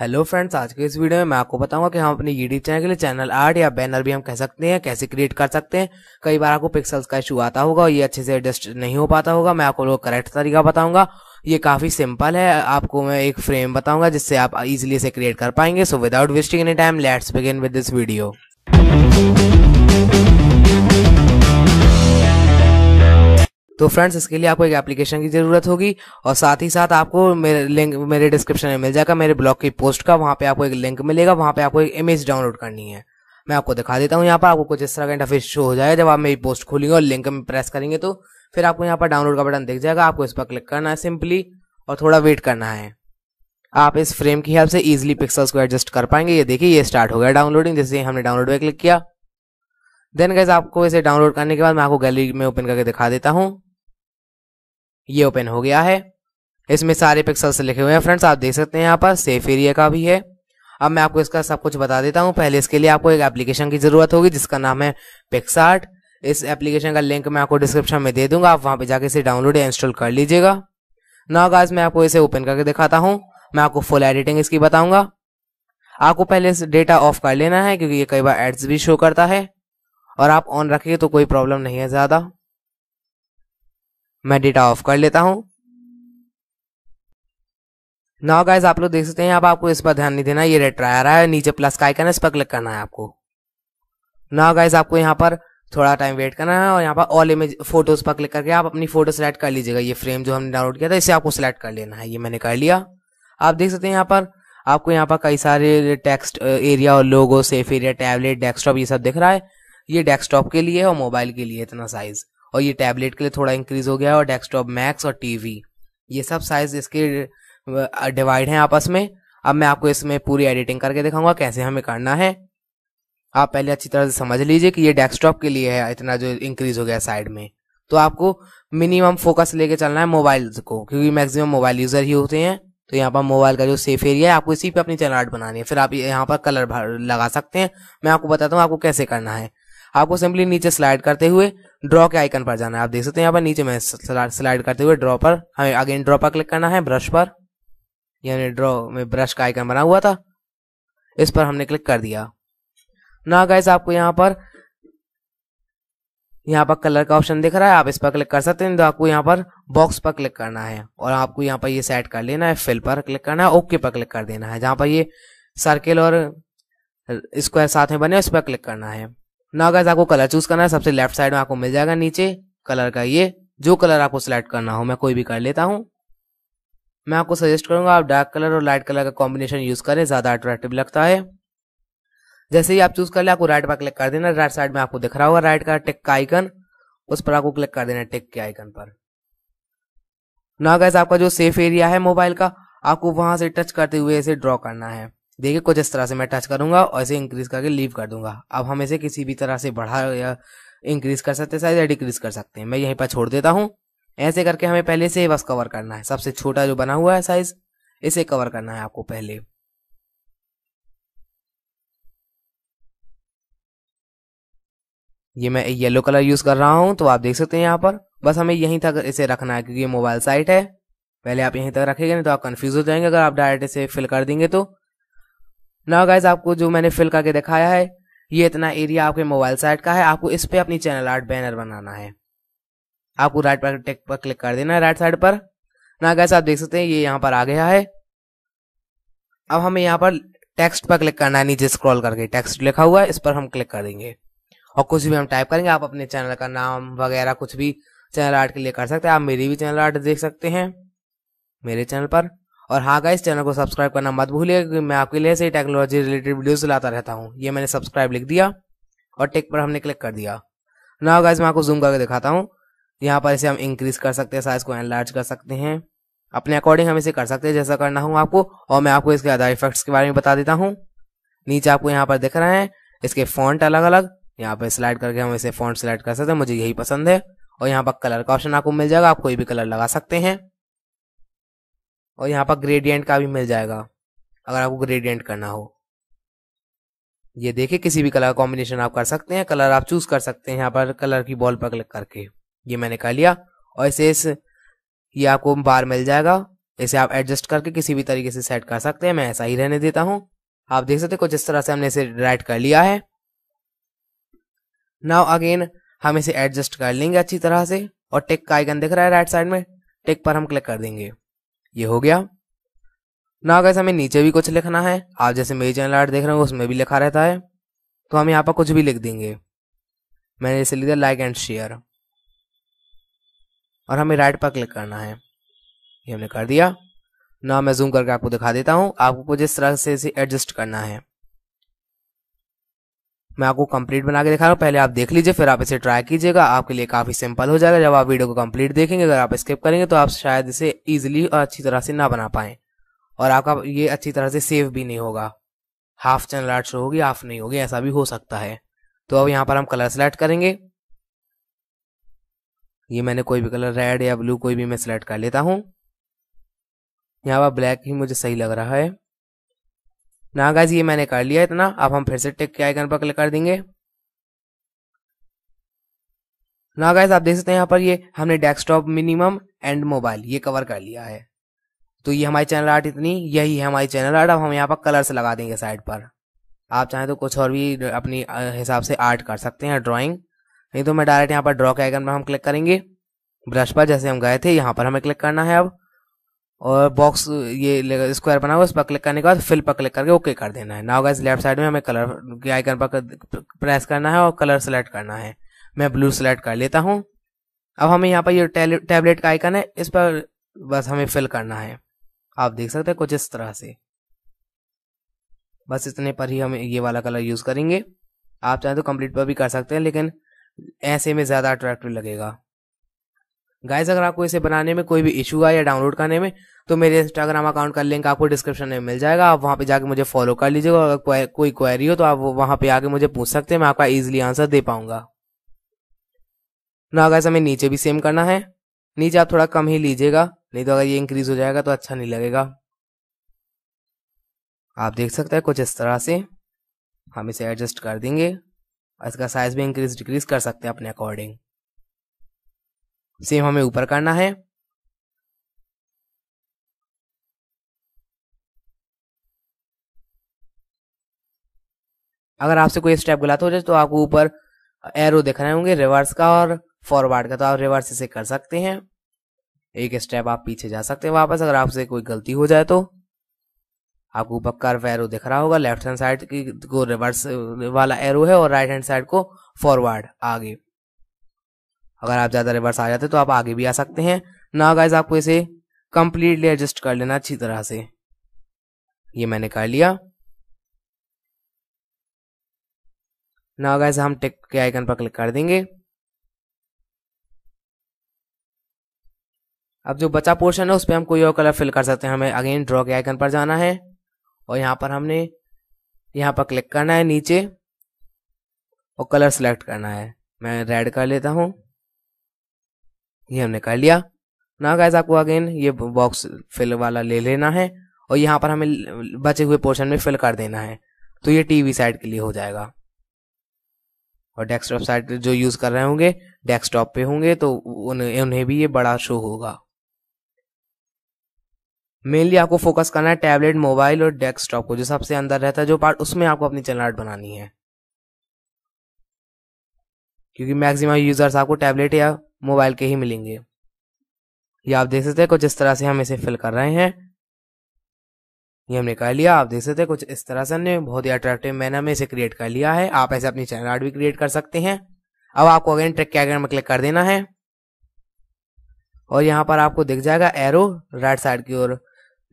hello friends आज के इस वीडियो में मैं आपको बताऊंगा कि हम अपने यूट्यूब चैनल के लिए चैनल आर्ट या बैनर भी हम कह सकते हैं कैसे क्रिएट कर सकते हैं कई बार आपको पिक्सल्स का इशू आता होगा ये अच्छे से एडजस्ट नहीं हो पाता होगा मैं आपको करेक्ट तरीका बताऊंगा ये काफ़ी सिंपल है आपको मैं एक फ्रेम बताऊंगा जिससे आप इजिली इसे क्रिएट कर पाएंगे so without wasting any time let's begin with this video तो फ्रेंड्स इसके लिए आपको एक एप्लीकेशन की ज़रूरत होगी और साथ ही साथ आपको मेरे लिंक मेरे डिस्क्रिप्शन में मिल जाएगा मेरे ब्लॉग की पोस्ट का वहाँ पे आपको एक लिंक मिलेगा वहां पे आपको एक इमेज डाउनलोड करनी है मैं आपको दिखा देता हूँ यहाँ पर आपको कुछ इस तरह का इंटरफेस शो हो जाएगा जब आप मेरी पोस्ट खोलेंगे और लिंक में प्रेस करेंगे तो फिर आपको यहाँ पर डाउनलोड का बटन दिख जाएगा आपको इस पर क्लिक करना है सिंपली और थोड़ा वेट करना है आप इस फ्रेम की हेल्प से इजिली पिक्सल्स को एडजस्ट कर पाएंगे ये देखिए ये स्टार्ट हो गया डाउनलोडिंग जैसे हमने डाउनलोड पर क्लिक किया देन गैस आपको इसे डाउनलोड करने के बाद मैं आपको गैलरी में ओपन करके दिखा देता हूँ ये ओपन हो गया है इसमें सारे पिक्सल्स लिखे हुए हैं फ्रेंड्स आप देख सकते हैं यहाँ पर सेफ एरिया का भी है अब मैं आपको इसका सब कुछ बता देता हूँ पहले इसके लिए आपको एक एप्लीकेशन की ज़रूरत होगी जिसका नाम है पिक्सार्ट इस एप्लीकेशन का लिंक मैं आपको डिस्क्रिप्शन में दे दूंगा आप वहां पे जाके इसे डाउनलोड या इंस्टॉल कर लीजिएगा ना गाज मैं आपको इसे ओपन करके दिखाता हूँ मैं आपको फुल एडिटिंग इसकी बताऊंगा आपको पहले इस डेटा ऑफ कर लेना है क्योंकि ये कई बार एड्स भी शो करता है और आप ऑन रखिए तो कोई प्रॉब्लम नहीं है ज़्यादा मैं डेटा ऑफ कर लेता हूँ नाउ गाइज आप लोग देख सकते हैं अब आपको इस पर ध्यान नहीं देना ये रेड ट्राई आ रहा है नीचे प्लस का आइकन है इस पर क्लिक करना है आपको नाउ गाइज आपको यहाँ पर थोड़ा टाइम वेट करना है और यहाँ पर ऑल इमेज फोटोज पर क्लिक करके आप अपनी फोटो सेलेक्ट कर लीजिएगा ये फ्रेम जो हमने डाउनलोड किया था इसे आपको सेलेक्ट कर लेना है ये मैंने कर लिया आप देख सकते हैं यहाँ पर आपको यहाँ पर कई सारे टेक्स्ट एरिया और logo safe area tablet desktop ये सब दिख रहा है ये डेस्कटॉप के लिए और मोबाइल के लिए इतना साइज और ये टैबलेट के लिए थोड़ा इंक्रीज हो गया और डेस्कटॉप मैक्स और टीवी ये सब साइज इसके डिवाइड हैं आपस में अब मैं आपको इसमें पूरी एडिटिंग करके दिखाऊंगा कैसे हमें करना है आप पहले अच्छी तरह से समझ लीजिए कि ये डेस्कटॉप के लिए है इतना जो इंक्रीज हो गया साइड में तो आपको मिनिमम फोकस लेके चलना है मोबाइल को क्योंकि मैक्सिमम मोबाइल यूजर ही होते हैं तो यहाँ पर मोबाइल का जो सेफ एरिया है आपको इसी पे अपनी चैनल आर्ट बनानी है फिर आप यहाँ पर कलर लगा सकते हैं मैं आपको बताता हूँ आपको कैसे करना है आपको सिंपली नीचे स्लाइड करते हुए ड्रॉ के आइकन पर जाना है आप देख सकते हैं यहाँ पर नीचे में स्लाइड करते हुए ड्रॉ पर हमें अगेन ड्रॉ पर क्लिक करना है ब्रश पर यानी ड्रॉ में ब्रश का आइकन बना हुआ था इस पर हमने क्लिक कर दिया ना गाइस आपको यहाँ पर यहाँ पर कलर का ऑप्शन दिख रहा है आप इस पर क्लिक कर सकते हैं तो आपको यहाँ पर बॉक्स पर क्लिक करना है और आपको यहाँ पर ये यह सेट कर लेना है फिल पर क्लिक करना है ओके पर क्लिक कर देना है जहाँ पर ये सर्किल और स्क्वायर साथ में बने उस पर क्लिक करना है ना अगर आपको कलर चूज करना है सबसे लेफ्ट साइड में आपको मिल जाएगा नीचे कलर का ये जो कलर आपको सिलेक्ट करना हो मैं कोई भी कर लेता हूँ मैं आपको सजेस्ट करूंगा आप डार्क कलर और लाइट कलर का कॉम्बिनेशन यूज करें ज्यादा अट्रैक्टिव लगता है जैसे ही आप चूज कर ले आपको राइट पर क्लिक कर देना राइट साइड में आपको दिख रहा होगा राइट का टिक का आइकन उस पर आपको क्लिक कर देना टिक के आइकन पर ना आपका जो सेफ एरिया है मोबाइल का आपको वहां से टच करते हुए इसे ड्रॉ करना है देखिए कुछ इस तरह से मैं टच करूंगा और इसे इंक्रीज करके लीव कर दूंगा अब हम इसे किसी भी तरह से बढ़ा या इंक्रीज कर सकते हैं या डिक्रीज कर सकते हैं मैं यहीं पर छोड़ देता हूँ ऐसे करके हमें पहले से बस कवर करना है सबसे छोटा जो बना हुआ है साइज इसे कवर करना है आपको पहले ये मैं येलो कलर यूज कर रहा हूं तो आप देख सकते हैं यहाँ पर बस हमें यहीं तक इसे रखना है क्योंकि मोबाइल साइट है पहले आप यहीं तक रखेंगे नहीं तो आप कंफ्यूज हो जाएंगे अगर आप डायरेक्ट इसे फिल कर देंगे तो ना गाइज आपको जो मैंने फिल करके दिखाया है ये इतना एरिया आपके मोबाइल साइट का है आपको इस पे अपनी चैनल आर्ट बैनर बनाना है आपको राइट पर टेक पर क्लिक कर देना है राइट साइड पर ना गैस आप देख सकते हैं ये यहाँ पर आ गया है अब हमें यहाँ पर टेक्स्ट पर क्लिक करना है नीचे स्क्रॉल करके टेक्स्ट लिखा हुआ है इस पर हम क्लिक कर देंगे और कुछ भी हम टाइप करेंगे आप अपने चैनल का नाम वगैरह कुछ भी चैनल आर्ट के लिए कर सकते हैं आप मेरी भी चैनल आर्ट देख सकते हैं मेरे चैनल पर और हाँ गाइस चैनल को सब्सक्राइब करना मत भूलिए क्योंकि मैं आपके लिए ऐसे ही टेक्नोलॉजी रिलेटेड वीडियोस लाता रहता हूँ ये मैंने सब्सक्राइब लिख दिया और टेक पर हमने क्लिक कर दिया ना गाइस मैं आपको जूम करके दिखाता हूँ यहाँ पर इसे हम इंक्रीज कर सकते हैं साइज को एनलार्ज कर सकते हैं अपने अकॉर्डिंग हम इसे कर सकते हैं जैसा करना हो आपको और मैं आपको इसके अदर इफेक्ट्स के बारे में बता देता हूँ नीचे आपको यहाँ पर दिख रहे हैं इसके फॉन्ट अलग अलग यहाँ पर स्लाइड करके हम इसे फॉन्ट सिलेक्ट कर सकते हैं मुझे यही पसंद है और यहाँ पर कलर का ऑप्शन आपको मिल जाएगा आप कोई भी कलर लगा सकते हैं और यहाँ पर ग्रेडियंट का भी मिल जाएगा अगर आपको ग्रेडियंट करना हो ये देखिए किसी भी कलर कॉम्बिनेशन आप कर सकते हैं कलर आप चूज कर सकते हैं यहाँ पर कलर की बॉल पर क्लिक करके ये मैंने कर लिया और इसे इस ये आपको बार मिल जाएगा इसे आप एडजस्ट करके किसी भी तरीके से सेट कर सकते हैं मैं ऐसा ही रहने देता हूँ आप देख सकते हैं कुछ इस तरह से हमने इसे राइट कर लिया है नाउ अगेन हम इसे एडजस्ट कर लेंगे अच्छी तरह से और टिक का आइकन दिख रहा है राइट साइड में टिक पर हम क्लिक कर देंगे ये हो गया ना अगर हमें नीचे भी कुछ लिखना है आप जैसे मेरी चैनल आर्ट देख रहे हो उसमें भी लिखा रहता है तो हम यहाँ पर कुछ भी लिख देंगे मैंने इसे लिखा लाइक एंड शेयर और हमें राइट पर क्लिक करना है ये हमने कर दिया ना मैं जूम करके आपको दिखा देता हूँ आपको कुछ इस तरह से इसे एडजस्ट करना है मैं आपको कंप्लीट बना के दिखा रहा हूँ पहले आप देख लीजिए फिर आप इसे ट्राई कीजिएगा आपके लिए काफी सिंपल हो जाएगा जब आप वीडियो को कंप्लीट देखेंगे अगर आप स्किप करेंगे तो आप शायद इसे इजिली और अच्छी तरह से ना बना पाए और आपका ये अच्छी तरह से सेव भी नहीं होगा हाफ चैनल आर्ट शो होगी हाफ नहीं होगी ऐसा भी हो सकता है तो अब यहाँ पर हम कलर सेलेक्ट करेंगे ये मैंने कोई भी कलर रेड या ब्लू कोई भी मैं सिलेक्ट कर लेता हूँ यहाँ पर ब्लैक ही मुझे सही लग रहा है ना गाइज ये मैंने कर लिया इतना अब हम फिर से टिक के आइकन पर क्लिक कर देंगे ना गाइज आप देख सकते हैं यहाँ पर ये हमने डेस्कटॉप मिनिमम एंड मोबाइल ये कवर कर लिया है तो ये हमारी चैनल आर्ट इतनी यही है हमारी चैनल आर्ट अब हम यहाँ पर कलर्स लगा देंगे साइड पर आप चाहें तो कुछ और भी अपने हिसाब से आर्ट कर सकते हैं ड्राइंग नहीं तो मैं डायरेक्ट यहाँ पर ड्रॉ के आइकन पर हम क्लिक करेंगे ब्रश पर जैसे हम गए थे यहाँ पर हमें क्लिक करना है अब और बॉक्स ये स्क्वायर बना हुआ इस पर क्लिक करने के बाद फिल पर क्लिक करके ओके कर देना है नाउ गाइस लेफ्ट साइड में हमें कलर के आइकन पर प्रेस करना है और कलर सेलेक्ट करना है मैं ब्लू सेलेक्ट कर लेता हूँ अब हमें यहाँ पर ये टैबलेट का आइकन है इस पर बस हमें फिल करना है आप देख सकते हैं कुछ इस तरह से बस इतने पर ही हम ये वाला कलर यूज़ करेंगे आप चाहें तो कंप्लीट पर भी कर सकते हैं लेकिन ऐसे में ज़्यादा अट्रैक्टिव लगेगा गाइज अगर आपको इसे बनाने में कोई भी इशू आया या डाउनलोड करने में तो मेरे इंस्टाग्राम अकाउंट का लिंक आपको डिस्क्रिप्शन में मिल जाएगा आप वहाँ पे जाके मुझे फॉलो कर लीजिएगा अगर कोई क्वेरी हो तो आप वहाँ पे आके मुझे पूछ सकते हैं मैं आपका इजीली आंसर दे पाऊंगा ना गाइज हमें नीचे भी सेम करना है नीचे आप थोड़ा कम ही लीजिएगा नहीं तो अगर ये इंक्रीज हो जाएगा तो अच्छा नहीं लगेगा आप देख सकते हैं कुछ इस तरह से हम इसे एडजस्ट कर देंगे और इसका साइज भी इंक्रीज डिक्रीज कर सकते हैं अपने अकॉर्डिंग सेम हमें ऊपर करना है अगर आपसे कोई स्टेप गलत हो जाए तो आपको ऊपर एरो दिख रहे होंगे रिवर्स का और फॉरवर्ड का तो आप रिवर्स इसे कर सकते हैं एक स्टेप आप पीछे जा सकते हैं वापस अगर आपसे कोई गलती हो जाए तो आपको ऊपर कर्व एरो दिख रहा होगा लेफ्ट हैंड साइड की को रिवर्स वाला एरो है और राइट हैंड साइड को फॉरवर्ड आगे अगर आप ज़्यादा रिवर्स आ जाते तो आप आगे भी आ सकते हैं ना गाइज आपको इसे कंप्लीटली एडजस्ट कर लेना अच्छी तरह से ये मैंने कर लिया ना गाइज हम टिक के आइकन पर क्लिक कर देंगे अब जो बचा पोर्शन है उस पर हम कोई और कलर फिल कर सकते हैं हमें अगेन ड्रॉ के आइकन पर जाना है और यहां पर हमने यहां पर क्लिक करना है नीचे और कलर सेलेक्ट करना है मैं रेड कर लेता हूं ये हमने कर लिया ना गैस आपको अगेन ये बॉक्स फिल वाला ले लेना है और यहाँ पर हमें बचे हुए पोर्शन में फिल कर देना है तो ये टीवी साइड के लिए हो जाएगा और डेस्कटॉप साइड जो यूज़ कर रहे होंगे डेस्कटॉप पे होंगे तो उन्हें उन्हें भी ये बड़ा शो होगा मेनली आपको फोकस करना है टैबलेट मोबाइल और डेस्कटॉप को जो सबसे अंदर रहता है जो पार्ट उसमें आपको अपनी चैनल आर्ट बनानी है क्योंकि मैक्सिमम यूजर्स आपको टैबलेट या मोबाइल के ही मिलेंगे ये आप देख सकते हैं कुछ इस तरह से हम इसे फिल कर रहे हैं ये हमने कर लिया आप देख सकते हैं कुछ इस तरह से हमने बहुत ही अट्रैक्टिव मैनर में इसे क्रिएट कर लिया है आप ऐसे अपनी चैनल आर्ट भी क्रिएट कर सकते हैं अब आपको अगेन ट्रिक के अगेन में क्लिक कर देना है और यहाँ पर आपको दिख जाएगा एरो राइट साइड की ओर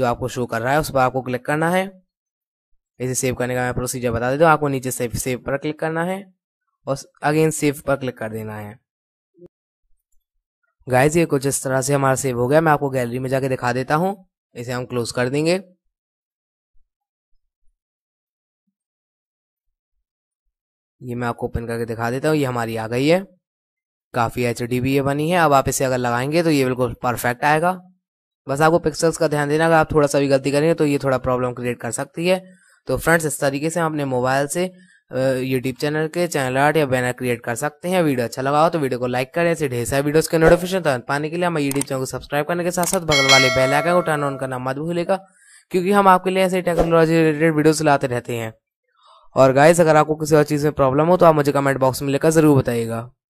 जो आपको शो कर रहा है उस पर आपको क्लिक करना है इसे सेव करने का मैं प्रोसीजर बता देता हूँ आपको नीचे सेव सेव पर क्लिक करना है और अगेन सेव पर क्लिक कर देना है गाइज ये कुछ इस तरह से हमारा सेव हो गया मैं आपको गैलरी में जाके दिखा देता हूँ इसे हम क्लोज कर देंगे ये मैं आपको ओपन करके दिखा देता हूँ ये हमारी आ गई है काफ़ी एच डी भी ये बनी है अब आप इसे अगर लगाएंगे तो ये बिल्कुल परफेक्ट आएगा बस आपको पिक्सल्स का ध्यान देना अगर आप थोड़ा सा भी गलती करेंगे तो ये थोड़ा प्रॉब्लम क्रिएट कर सकती है तो फ्रेंड्स इस तरीके से हम अपने मोबाइल से यूट्यूब चैनल के चैनल आर्ट या बैनर क्रिएट कर सकते हैं वीडियो अच्छा लगा हो तो वीडियो को लाइक करें ऐसे ढेर सारे वीडियोस के नोटिफिकेशन तुरंत पाने के लिए हमारे यूट्यूब चैनल को सब्सक्राइब करने के साथ साथ बगल वाले बेल आइकन को टर्न ऑन करना मत भूलेगा क्योंकि हम आपके लिए ऐसे टेक्नोलॉजी रिलेटेड वीडियोस लाते रहते हैं और गाइस अगर आपको किसी और चीज़ में प्रॉब्लम हो तो आप मुझे कमेंट बॉक्स में लेकर जरूर बताइएगा